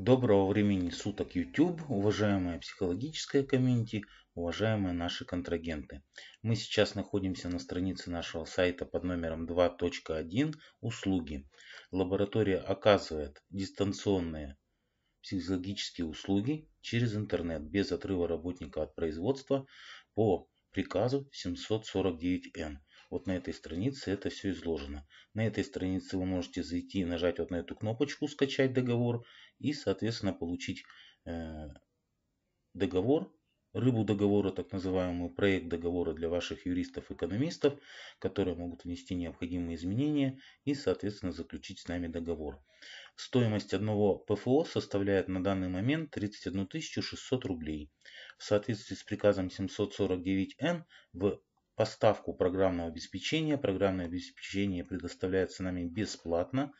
Доброго времени суток YouTube, уважаемая психологическая комьюнити, уважаемые наши контрагенты. Мы сейчас находимся на странице нашего сайта под номером 2.1 «Услуги». Лаборатория оказывает дистанционные психологические услуги через интернет без отрыва работника от производства по приказу 749Н. Вот на этой странице это все изложено. На этой странице вы можете зайти и нажать вот на эту кнопочку «Скачать договор» и, соответственно, получить э, договор, рыбу договора, так называемый проект договора для ваших юристов-экономистов, которые могут внести необходимые изменения и, соответственно, заключить с нами договор. Стоимость одного ПФО составляет на данный момент 31 600 рублей. В соответствии с приказом 749Н в поставку программного обеспечения. Программное обеспечение предоставляется нами бесплатно.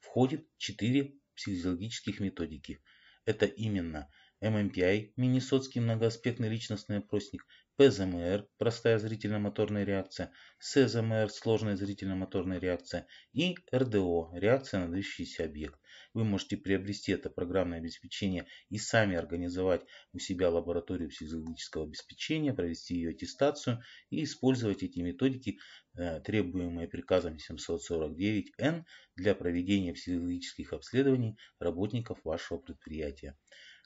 Входит 4 психологических методики. Это именно ММПИ а, – Миннесотский многоаспектный личностный опросник, ПЗМР – простая зрительно-моторная реакция, СЗМР – сложная зрительно-моторная реакция и РДО – реакция на движущийся объект. Вы можете приобрести это программное обеспечение и сами организовать у себя лабораторию психологического обеспечения, провести ее аттестацию и использовать эти методики, э, требуемые приказом 749Н для проведения психологических обследований работников вашего предприятия.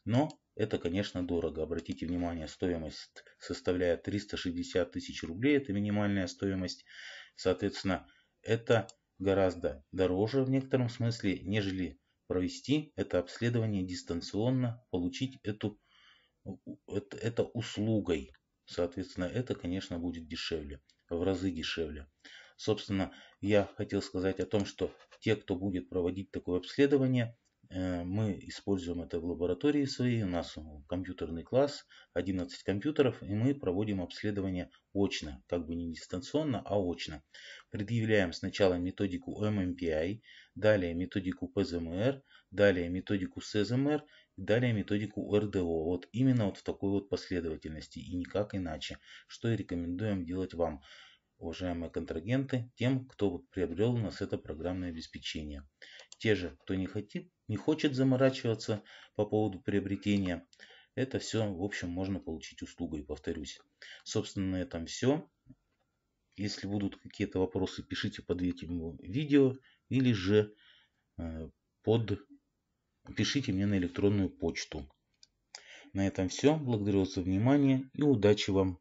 Но это, конечно, дорого. Обратите внимание, стоимость составляет 360 тысяч рублей. Это минимальная стоимость. Соответственно, это гораздо дороже в некотором смысле, нежели провести это обследование дистанционно, получить эту это, это услугой. Соответственно, это, конечно, будет дешевле, в разы дешевле. Собственно, я хотел сказать о том, что те, кто будет проводить такое обследование, Э, мы используем это в лаборатории своей. У нас компьютерный класс, 11 компьютеров, и мы проводим обследование очно, как бы не дистанционно, а очно. Предъявляем сначала методику MMPI, далее методику ПЗМР, далее методику СЗМР, далее методику РДО. Вот именно вот в такой вот последовательности и никак иначе, что и рекомендуем делать вам уважаемые контрагенты, тем, кто приобрел у нас это программное обеспечение. Те же, кто не, хотит, не хочет заморачиваться по поводу приобретения, это все, в общем, можно получить услугой, повторюсь. Собственно, на этом все. Если будут какие-то вопросы, пишите под этим видео или же э, под... пишите мне на электронную почту. На этом все. Благодарю вас за внимание и удачи вам!